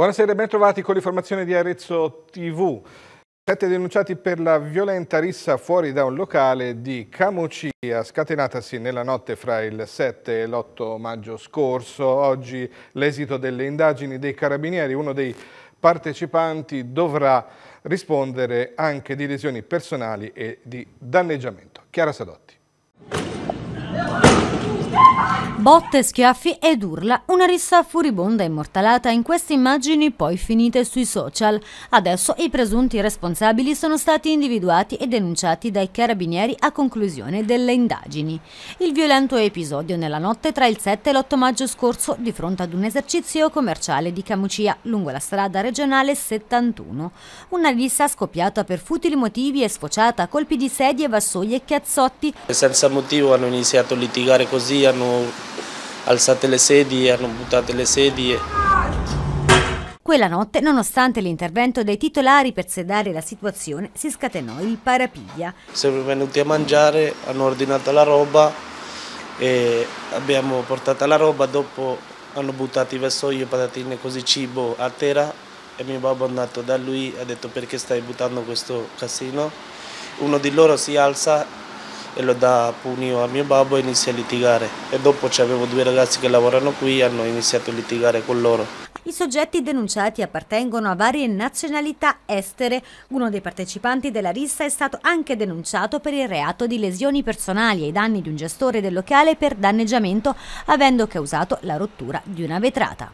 Buonasera e bentrovati con l'informazione di Arezzo TV. Sette denunciati per la violenta rissa fuori da un locale di Camucia, scatenatasi nella notte fra il 7 e l'8 maggio scorso. Oggi l'esito delle indagini dei carabinieri, uno dei partecipanti dovrà rispondere anche di lesioni personali e di danneggiamento. Chiara Sadotti. Botte, schiaffi ed urla, una rissa furibonda immortalata in queste immagini poi finite sui social. Adesso i presunti responsabili sono stati individuati e denunciati dai carabinieri a conclusione delle indagini. Il violento episodio nella notte tra il 7 e l'8 maggio scorso di fronte ad un esercizio commerciale di Camucia lungo la strada regionale 71. Una rissa scoppiata per futili motivi e sfociata a colpi di sedie, vassoie e cazzotti. Senza motivo hanno iniziato a litigare così, a hanno alzate le sedie, hanno buttate le sedie. Quella notte, nonostante l'intervento dei titolari per sedare la situazione, si scatenò il parapiglia. Siamo venuti a mangiare, hanno ordinato la roba e abbiamo portato la roba, dopo hanno buttato i vassoi vassoio, patatine, così cibo a terra e mio babbo è andato da lui e ha detto perché stai buttando questo casino. Uno di loro si alza e lo dà a pugno a mio babbo e inizia a litigare. E dopo avevo due ragazzi che lavorano qui e hanno iniziato a litigare con loro. I soggetti denunciati appartengono a varie nazionalità estere. Uno dei partecipanti della rissa è stato anche denunciato per il reato di lesioni personali ai danni di un gestore del locale per danneggiamento avendo causato la rottura di una vetrata.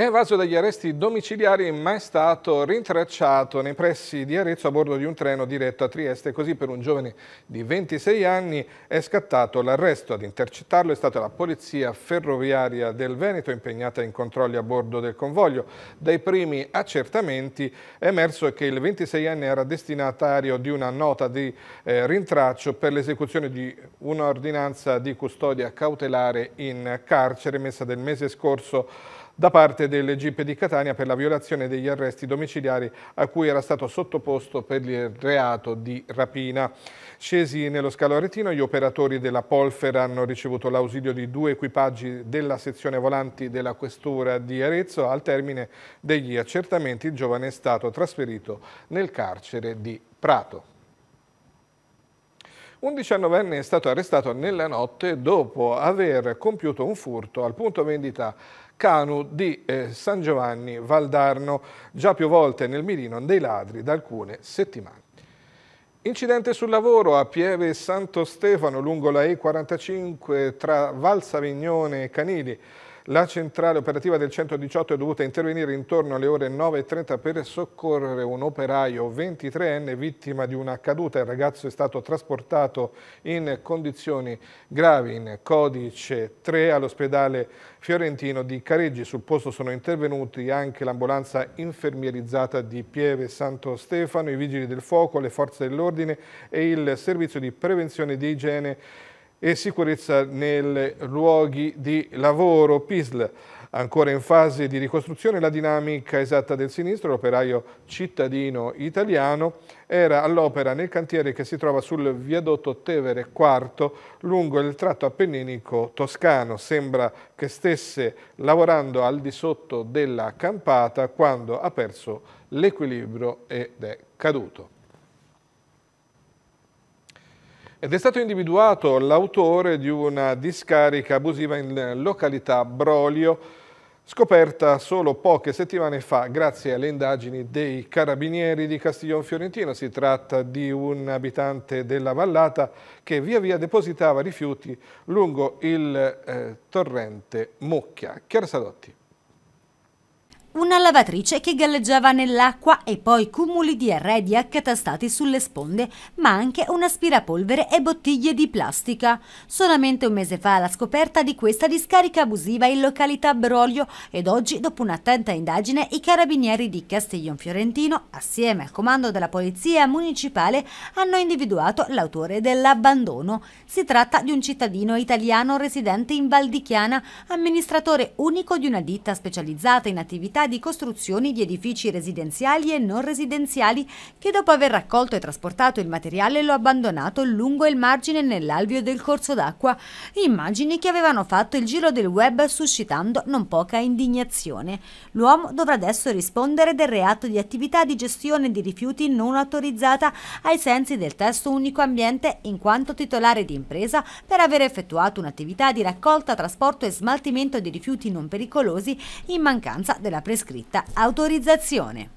È evaso dagli arresti domiciliari ma è stato rintracciato nei pressi di Arezzo a bordo di un treno diretto a Trieste. Così per un giovane di 26 anni è scattato l'arresto. Ad intercettarlo è stata la polizia ferroviaria del Veneto impegnata in controlli a bordo del convoglio. Dai primi accertamenti è emerso che il 26enne era destinatario di una nota di eh, rintraccio per l'esecuzione di un'ordinanza di custodia cautelare in carcere messa del mese scorso da parte del GIP di Catania per la violazione degli arresti domiciliari a cui era stato sottoposto per il reato di rapina. Scesi nello scalo aretino, gli operatori della Polfera hanno ricevuto l'ausilio di due equipaggi della sezione volanti della Questura di Arezzo. Al termine degli accertamenti il giovane è stato trasferito nel carcere di Prato. Un diciannovenne è stato arrestato nella notte dopo aver compiuto un furto al punto vendita Canu di eh, San Giovanni Valdarno, già più volte nel mirino dei ladri da alcune settimane. Incidente sul lavoro a Pieve Santo Stefano lungo la E45 tra Val Savignone e Canili. La centrale operativa del 118 è dovuta intervenire intorno alle ore 9.30 per soccorrere un operaio 23enne vittima di una caduta. Il ragazzo è stato trasportato in condizioni gravi in codice 3 all'ospedale fiorentino di Careggi. Sul posto sono intervenuti anche l'ambulanza infermierizzata di Pieve Santo Stefano, i vigili del fuoco, le forze dell'ordine e il servizio di prevenzione di igiene e sicurezza nei luoghi di lavoro. PISL ancora in fase di ricostruzione, la dinamica esatta del sinistro, l'operaio cittadino italiano, era all'opera nel cantiere che si trova sul viadotto Tevere IV lungo il tratto appenninico toscano. Sembra che stesse lavorando al di sotto della campata quando ha perso l'equilibrio ed è caduto. Ed è stato individuato l'autore di una discarica abusiva in località Brolio, scoperta solo poche settimane fa grazie alle indagini dei carabinieri di Castiglione Fiorentino. Si tratta di un abitante della vallata che via via depositava rifiuti lungo il eh, torrente Mucchia. Chiara Sadotti. Una lavatrice che galleggiava nell'acqua e poi cumuli di arredi accatastati sulle sponde, ma anche un aspirapolvere e bottiglie di plastica. Solamente un mese fa la scoperta di questa discarica abusiva in località Broglio ed oggi, dopo un'attenta indagine, i carabinieri di Castiglion Fiorentino, assieme al comando della polizia municipale, hanno individuato l'autore dell'abbandono. Si tratta di un cittadino italiano residente in Val di Chiana, amministratore unico di una ditta specializzata in attività quantità di costruzioni di edifici residenziali e non residenziali che dopo aver raccolto e trasportato il materiale lo ha abbandonato lungo il margine nell'alvio del corso d'acqua, immagini che avevano fatto il giro del web suscitando non poca indignazione. L'uomo dovrà adesso rispondere del reato di attività di gestione di rifiuti non autorizzata ai sensi del testo unico ambiente in quanto titolare di impresa per aver effettuato un'attività di raccolta, trasporto e smaltimento di rifiuti non pericolosi in mancanza della presenza prescritta autorizzazione.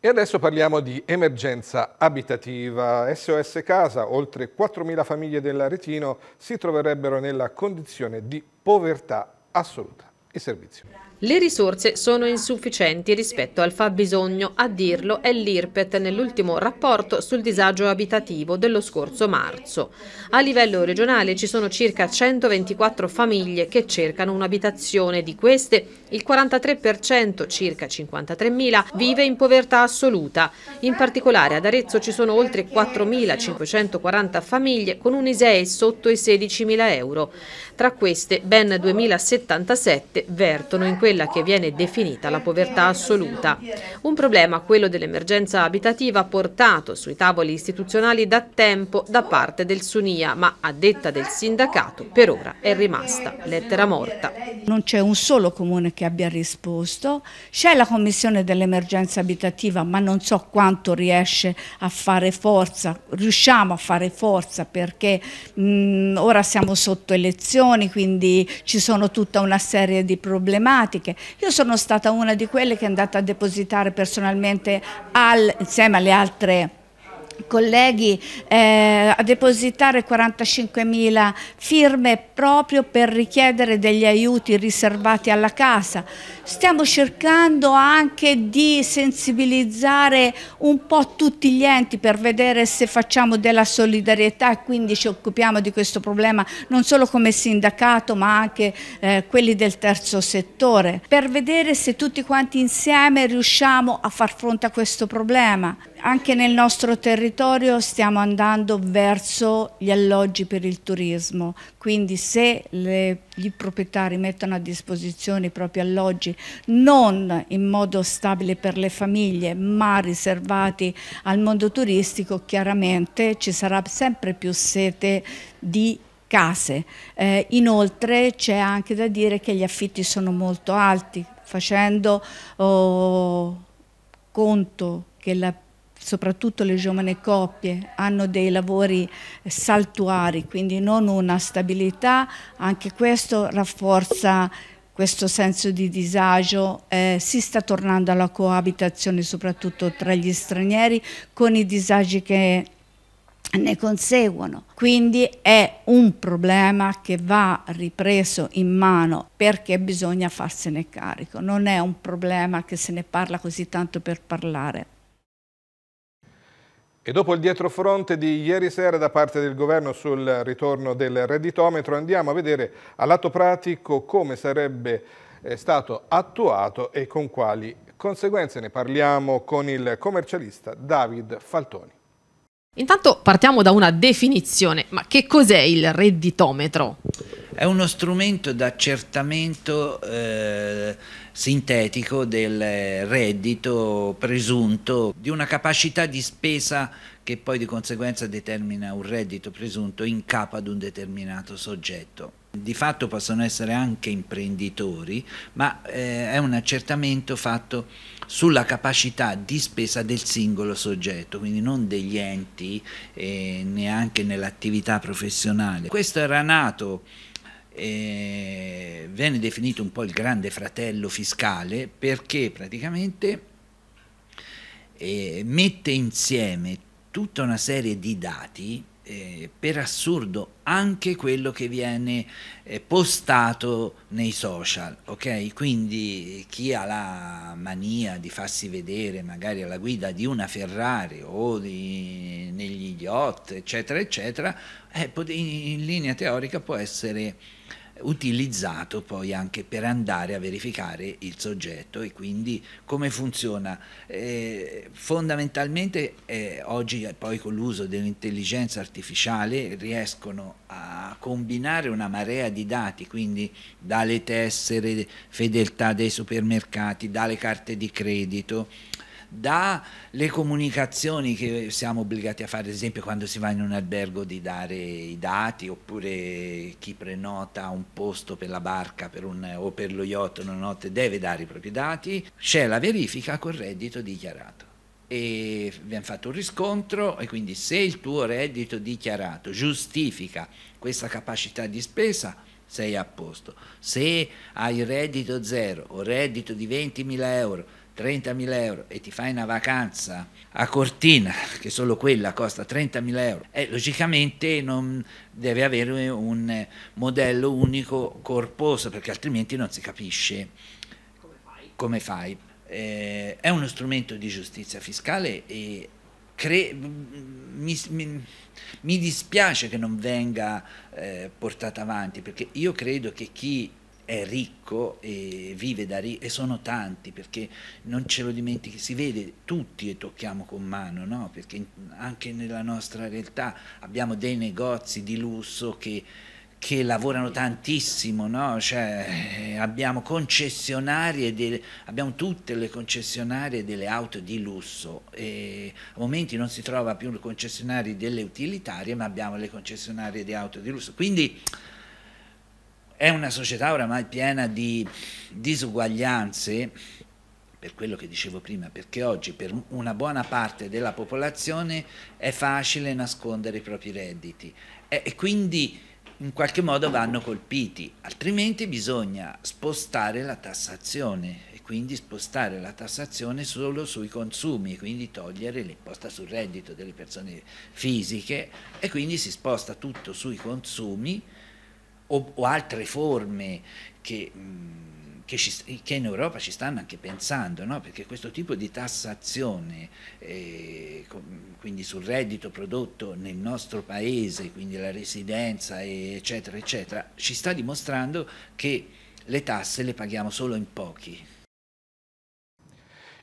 E adesso parliamo di emergenza abitativa. SOS Casa, oltre 4.000 famiglie dell'Aretino si troverebbero nella condizione di povertà assoluta. Il servizio. Le risorse sono insufficienti rispetto al fabbisogno, a dirlo è l'IRPET nell'ultimo rapporto sul disagio abitativo dello scorso marzo. A livello regionale ci sono circa 124 famiglie che cercano un'abitazione, di queste il 43%, circa 53.000, vive in povertà assoluta. In particolare ad Arezzo ci sono oltre 4.540 famiglie con un ISEE sotto i 16.000 euro. Tra queste ben 2.077 vertono in questo quella che viene definita la povertà assoluta. Un problema, quello dell'emergenza abitativa, portato sui tavoli istituzionali da tempo da parte del Sunia, ma a detta del sindacato per ora è rimasta lettera morta. Non c'è un solo comune che abbia risposto, c'è la commissione dell'emergenza abitativa, ma non so quanto riesce a fare forza, riusciamo a fare forza perché mh, mm, ora siamo sotto elezioni, quindi ci sono tutta una serie di problematiche problematiche. Io sono stata una di quelle che è andata a depositare personalmente al, insieme alle altre colleghi eh, a depositare 45.000 firme proprio per richiedere degli aiuti riservati alla casa. Stiamo cercando anche di sensibilizzare un po' tutti gli enti per vedere se facciamo della solidarietà e quindi ci occupiamo di questo problema non solo come sindacato ma anche eh, quelli del terzo settore per vedere se tutti quanti insieme riusciamo a far fronte a questo problema anche nel nostro territorio territorio stiamo andando verso gli alloggi per il turismo, quindi se le, gli proprietari mettono a disposizione i propri alloggi non in modo stabile per le famiglie ma riservati al mondo turistico, chiaramente ci sarà sempre più sete di case. Eh, inoltre c'è anche da dire che gli affitti sono molto alti, facendo oh, conto che la soprattutto le giovani coppie, hanno dei lavori saltuari, quindi non una stabilità, anche questo rafforza questo senso di disagio, eh, si sta tornando alla coabitazione soprattutto tra gli stranieri con i disagi che ne conseguono. Quindi è un problema che va ripreso in mano perché bisogna farsene carico, non è un problema che se ne parla così tanto per parlare. E dopo il dietrofronte di ieri sera da parte del governo sul ritorno del redditometro andiamo a vedere a lato pratico come sarebbe eh, stato attuato e con quali conseguenze. Ne parliamo con il commercialista David Faltoni. Intanto partiamo da una definizione, ma che cos'è il redditometro? È uno strumento d'accertamento eh sintetico del reddito presunto, di una capacità di spesa che poi di conseguenza determina un reddito presunto in capo ad un determinato soggetto. Di fatto possono essere anche imprenditori, ma eh, è un accertamento fatto sulla capacità di spesa del singolo soggetto, quindi non degli enti eh, neanche nell'attività professionale. Questo era nato eh, viene definito un po' il grande fratello fiscale perché praticamente eh, mette insieme tutta una serie di dati eh, per assurdo anche quello che viene eh, postato nei social, ok? Quindi eh, chi ha la mania di farsi vedere magari alla guida di una Ferrari o di, negli yacht, eccetera, eccetera, eh, in linea teorica può essere utilizzato poi anche per andare a verificare il soggetto e quindi come funziona. Eh, fondamentalmente eh, oggi poi con l'uso dell'intelligenza artificiale riescono a combinare una marea di dati, quindi dalle tessere, fedeltà dei supermercati, dalle carte di credito, dalle comunicazioni che siamo obbligati a fare, ad esempio quando si va in un albergo di dare i dati, oppure chi prenota un posto per la barca per un, o per lo yacht una notte deve dare i propri dati, c'è la verifica col reddito dichiarato e abbiamo fatto un riscontro e quindi se il tuo reddito dichiarato giustifica questa capacità di spesa sei a posto se hai reddito zero o reddito di 20.000 euro 30.000 euro e ti fai una vacanza a Cortina, che solo quella costa 30.000 euro, eh, logicamente non deve avere un modello unico corposo perché altrimenti non si capisce come fai. Come fai. Eh, è uno strumento di giustizia fiscale e mi, mi, mi, dispiace che non venga eh, portata avanti perché io credo che chi è ricco e vive da ricco, e sono tanti perché non ce lo dimentichi, si vede tutti e tocchiamo con mano, no? perché anche nella nostra realtà abbiamo dei negozi di lusso che che lavorano tantissimo, no? cioè, eh, abbiamo concessionarie, delle, abbiamo tutte le concessionarie delle auto di lusso, e a momenti non si trova più concessionari delle utilitarie, ma abbiamo le concessionarie di auto di lusso. Quindi è una società oramai piena di disuguaglianze, per quello che dicevo prima, perché oggi per una buona parte della popolazione è facile nascondere i propri redditi e quindi in qualche modo vanno colpiti, altrimenti bisogna spostare la tassazione e quindi spostare la tassazione solo sui consumi, quindi togliere l'imposta sul reddito delle persone fisiche e quindi si sposta tutto sui consumi o, o altre forme che... Mm, che, ci, che, in Europa ci stanno anche pensando, no? perché questo tipo di tassazione, eh, quindi sul reddito prodotto nel nostro paese, quindi la residenza, eccetera, eccetera, ci sta dimostrando che le tasse le paghiamo solo in pochi.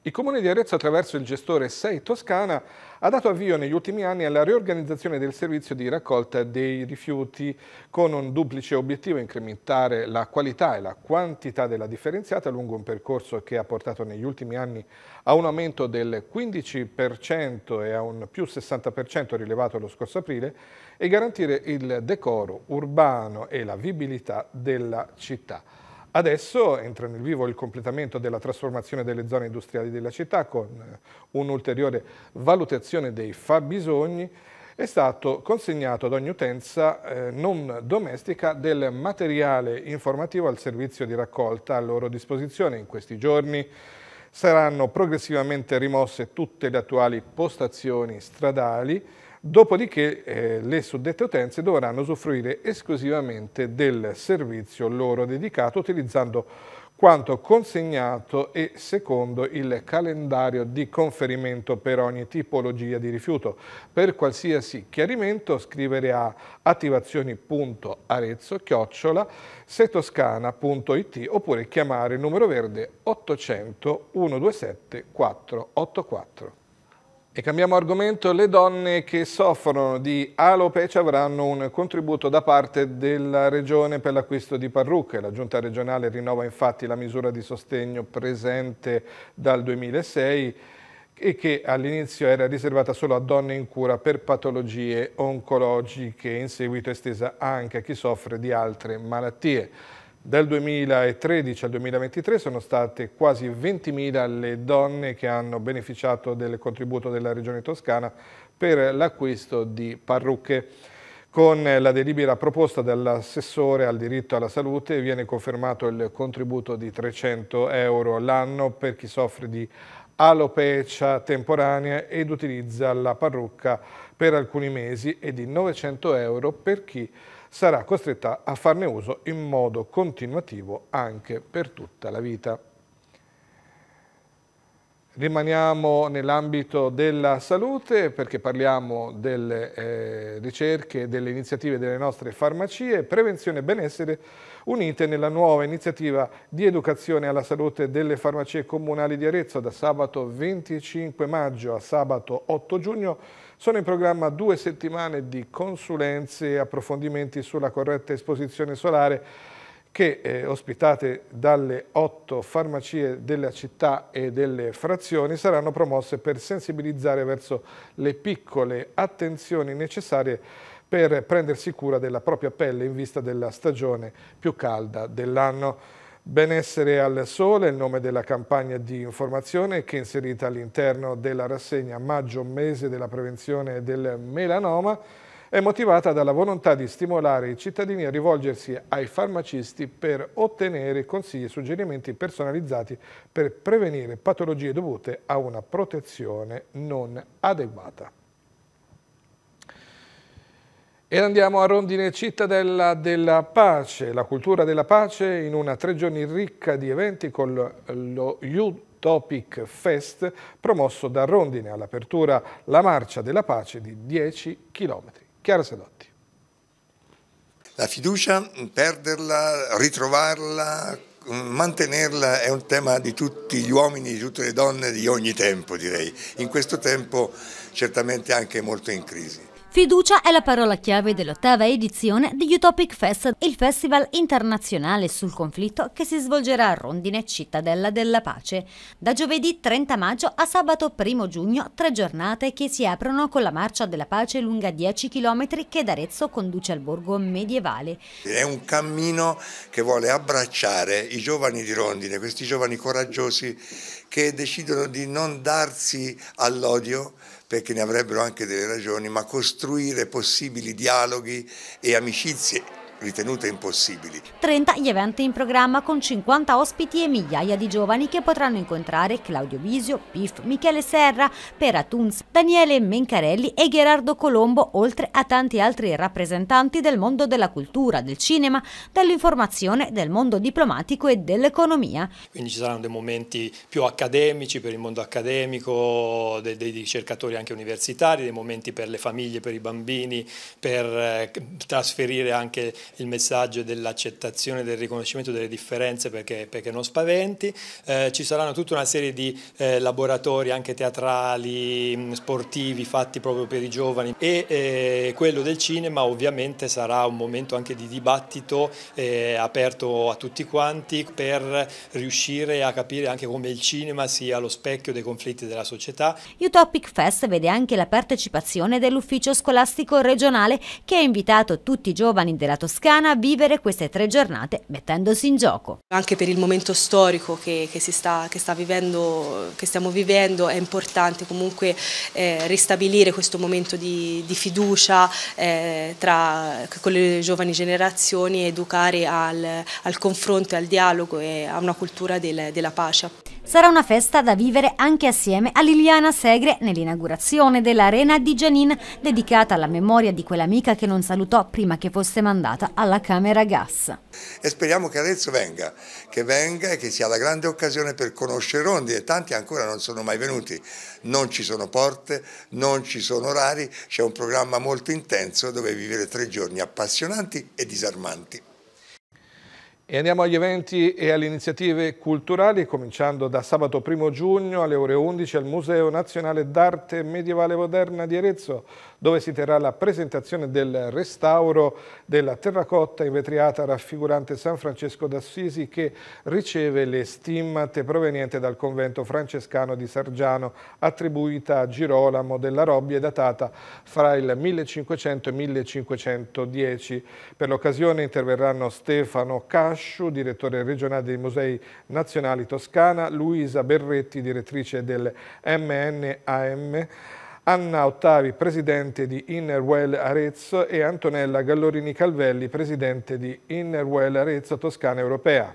Il comune di Arezzo attraverso il gestore 6 Toscana ha dato avvio negli ultimi anni alla riorganizzazione del servizio di raccolta dei rifiuti con un duplice obiettivo, incrementare la qualità e la quantità della differenziata lungo un percorso che ha portato negli ultimi anni a un aumento del 15% e a un più 60% rilevato lo scorso aprile e garantire il decoro urbano e la vivibilità della città. Adesso entra nel vivo il completamento della trasformazione delle zone industriali della città con eh, un'ulteriore valutazione dei fabbisogni è stato consegnato ad ogni utenza eh, non domestica del materiale informativo al servizio di raccolta a loro disposizione. In questi giorni saranno progressivamente rimosse tutte le attuali postazioni stradali Dopodiché eh, le suddette utenze dovranno usufruire esclusivamente del servizio loro dedicato utilizzando quanto consegnato e secondo il calendario di conferimento per ogni tipologia di rifiuto. Per qualsiasi chiarimento scrivere a attivazioniarezzo setoscana.it oppure chiamare il numero verde 800 127 484. E cambiamo argomento, le donne che soffrono di alopecia avranno un contributo da parte della Regione per l'acquisto di parrucche. La Giunta regionale rinnova infatti la misura di sostegno presente dal 2006 e che all'inizio era riservata solo a donne in cura per patologie oncologiche, in seguito estesa anche a chi soffre di altre malattie. Dal 2013 al 2023 sono state quasi 20.000 le donne che hanno beneficiato del contributo della Regione Toscana per l'acquisto di parrucche. Con la delibera proposta dall'assessore al diritto alla salute viene confermato il contributo di 300 euro l'anno per chi soffre di alopecia temporanea ed utilizza la parrucca per alcuni mesi e di 900 euro per chi soffre sarà costretta a farne uso in modo continuativo anche per tutta la vita. Rimaniamo nell'ambito della salute perché parliamo delle eh, ricerche e delle iniziative delle nostre farmacie, prevenzione e benessere unite nella nuova iniziativa di educazione alla salute delle farmacie comunali di Arezzo da sabato 25 maggio a sabato 8 giugno sono in programma due settimane di consulenze e approfondimenti sulla corretta esposizione solare che eh, ospitate dalle otto farmacie della città e delle frazioni saranno promosse per sensibilizzare verso le piccole attenzioni necessarie per prendersi cura della propria pelle in vista della stagione più calda dell'anno. Benessere al sole è il nome della campagna di informazione che è inserita all'interno della rassegna Maggio Mese della Prevenzione del Melanoma è motivata dalla volontà di stimolare i cittadini a rivolgersi ai farmacisti per ottenere consigli e suggerimenti personalizzati per prevenire patologie dovute a una protezione non adeguata. E andiamo a Rondine Cittadella della Pace, la cultura della pace in una tre giorni ricca di eventi con lo Utopic Fest promosso da Rondine all'apertura La Marcia della Pace di 10 km. Chiara Sedotti. La fiducia, perderla, ritrovarla, mantenerla è un tema di tutti gli uomini, di tutte le donne, di ogni tempo direi. In questo tempo certamente anche molto in crisi. Fiducia è la parola chiave dell'ottava edizione di Utopic Fest, il festival internazionale sul conflitto che si svolgerà a Rondine, cittadella della pace. Da giovedì 30 maggio a sabato 1 giugno, tre giornate che si aprono con la marcia della pace lunga 10 km che da Arezzo conduce al borgo medievale. È un cammino che vuole abbracciare i giovani di Rondine, questi giovani coraggiosi che decidono di non darsi all'odio, perché ne avrebbero anche delle ragioni, ma costruire possibili dialoghi e amicizie ritenute impossibili. 30 gli eventi in programma con 50 ospiti e migliaia di giovani che potranno incontrare Claudio Visio, Pif, Michele Serra, Pera Tunz, Daniele Mencarelli e Gerardo Colombo, oltre a tanti altri rappresentanti del mondo della cultura, del cinema, dell'informazione, del mondo diplomatico e dell'economia. Quindi ci saranno dei momenti più accademici per il mondo accademico, dei, dei ricercatori anche universitari, dei momenti per le famiglie, per i bambini, per eh, trasferire anche il messaggio dell'accettazione del riconoscimento delle differenze perché, perché non spaventi. Eh, ci saranno tutta una serie di eh, laboratori anche teatrali, mm, sportivi fatti proprio per i giovani e eh, quello del cinema ovviamente sarà un momento anche di dibattito eh, aperto a tutti quanti per riuscire a capire anche come il cinema sia lo specchio dei conflitti della società. Utopic Fest vede anche la partecipazione dell'ufficio scolastico regionale che ha invitato tutti i giovani della Toscana toscana a vivere queste tre giornate mettendosi in gioco. Anche per il momento storico che, che, sta, che, sta vivendo, che stiamo vivendo è importante comunque eh, ristabilire questo momento di, di fiducia eh, tra, con le giovani generazioni educare al, al confronto, al dialogo e a una cultura del, della pace. Sarà una festa da vivere anche assieme a Liliana Segre nell'inaugurazione dell'Arena di Gianin dedicata alla memoria di quell'amica che non salutò prima che fosse mandata alla Camera Gas. E speriamo che Arezzo venga, che venga e che sia la grande occasione per conoscere Rondi e tanti ancora non sono mai venuti. Non ci sono porte, non ci sono orari, c'è un programma molto intenso dove vivere tre giorni appassionanti e disarmanti. E andiamo agli eventi e alle iniziative culturali, cominciando da sabato 1 giugno alle ore 11 al Museo Nazionale d'Arte Medievale Moderna di Arezzo dove si terrà la presentazione del restauro della terracotta invetriata raffigurante San Francesco d'Assisi che riceve le stimmate provenienti dal convento francescano di Sargiano attribuita a Girolamo della Robbia e datata fra il 1500 e 1510. Per l'occasione interverranno Stefano Casciu, direttore regionale dei Musei Nazionali Toscana, Luisa Berretti, direttrice del MNAM, Anna Ottavi, presidente di Innerwell Arezzo e Antonella Gallorini Calvelli, presidente di Innerwell Arezzo Toscana Europea.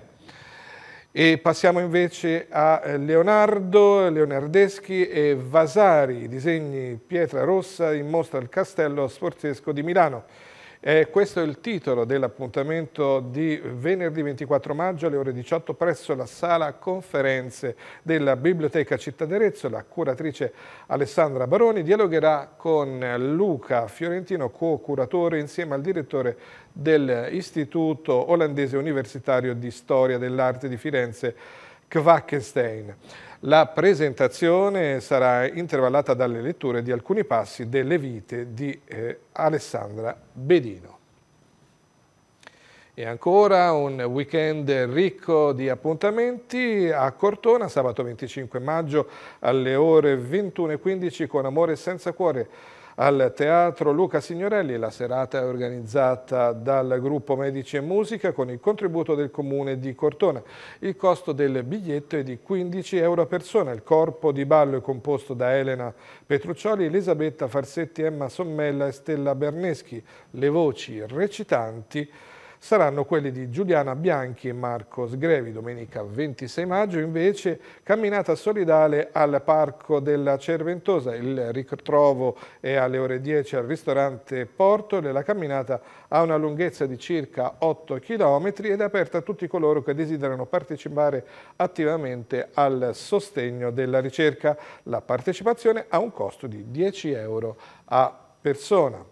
E passiamo invece a Leonardo, Leonardeschi e Vasari, disegni pietra rossa in mostra al Castello Sforzesco di Milano. Eh, questo è il titolo dell'appuntamento di venerdì 24 maggio alle ore 18 presso la sala conferenze della Biblioteca Città d'Arezzo. La curatrice Alessandra Baroni dialogherà con Luca Fiorentino, co-curatore insieme al direttore dell'Istituto Olandese Universitario di Storia dell'Arte di Firenze Kvakenstein. La presentazione sarà intervallata dalle letture di alcuni passi delle vite di eh, Alessandra Bedino. E ancora un weekend ricco di appuntamenti a Cortona, sabato 25 maggio alle ore 21.15 con Amore senza cuore al Teatro Luca Signorelli la serata è organizzata dal gruppo Medici e Musica con il contributo del comune di Cortona. Il costo del biglietto è di 15 euro a persona. Il corpo di ballo è composto da Elena Petruccioli, Elisabetta Farsetti, Emma Sommella e Stella Berneschi. Le voci recitanti saranno quelli di Giuliana Bianchi e Marco Sgrevi. Domenica 26 maggio invece camminata solidale al Parco della Cerventosa, il ritrovo è alle ore 10 al ristorante Portole, la camminata ha una lunghezza di circa 8 km ed è aperta a tutti coloro che desiderano partecipare attivamente al sostegno della ricerca. La partecipazione ha un costo di 10 euro a persona.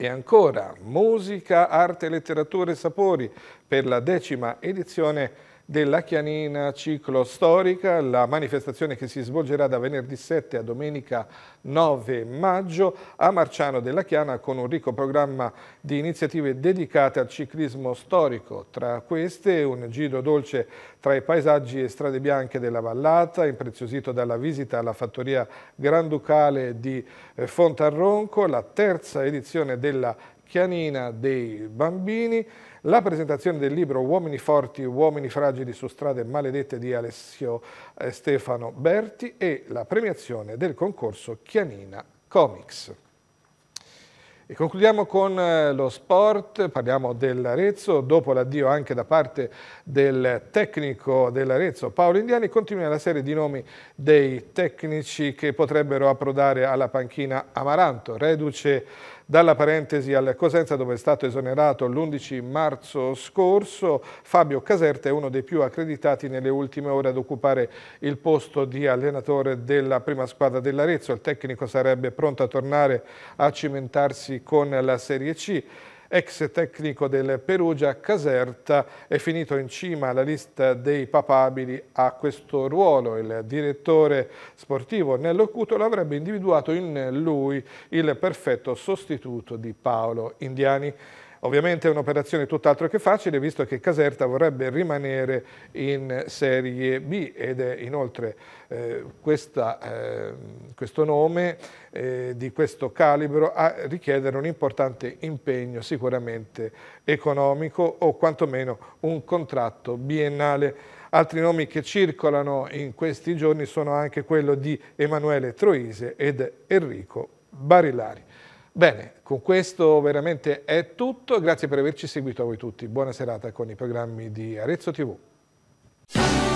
E ancora musica, arte, letteratura e sapori per la decima edizione della Chianina Ciclo Storica, la manifestazione che si svolgerà da venerdì 7 a domenica 9 maggio a Marciano della Chiana con un ricco programma di iniziative dedicate al ciclismo storico, tra queste un giro dolce tra i paesaggi e strade bianche della vallata, impreziosito dalla visita alla fattoria granducale di eh, Fontarronco, la terza edizione della Chianina dei Bambini, la presentazione del libro Uomini forti, uomini fragili su strade maledette di Alessio eh, Stefano Berti e la premiazione del concorso Chianina Comics. E concludiamo con eh, lo sport, parliamo dell'Arezzo, dopo l'addio anche da parte del tecnico dell'Arezzo Paolo Indiani, continua la serie di nomi dei tecnici che potrebbero approdare alla panchina Amaranto, reduce dalla parentesi al Cosenza dove è stato esonerato l'11 marzo scorso, Fabio Caserta è uno dei più accreditati nelle ultime ore ad occupare il posto di allenatore della prima squadra dell'Arezzo. Il tecnico sarebbe pronto a tornare a cimentarsi con la Serie C ex tecnico del Perugia, Caserta è finito in cima alla lista dei papabili a questo ruolo. Il direttore sportivo Nello Cutolo avrebbe individuato in lui il perfetto sostituto di Paolo Indiani. Ovviamente è un'operazione tutt'altro che facile, visto che Caserta vorrebbe rimanere in Serie B ed è inoltre eh, questa, eh, questo nome eh, di questo calibro a richiedere un importante impegno sicuramente economico o quantomeno un contratto biennale. Altri nomi che circolano in questi giorni sono anche quello di Emanuele Troise ed Enrico Barillari. Bene, con questo veramente è tutto, grazie per averci seguito a voi tutti, buona serata con i programmi di Arezzo TV.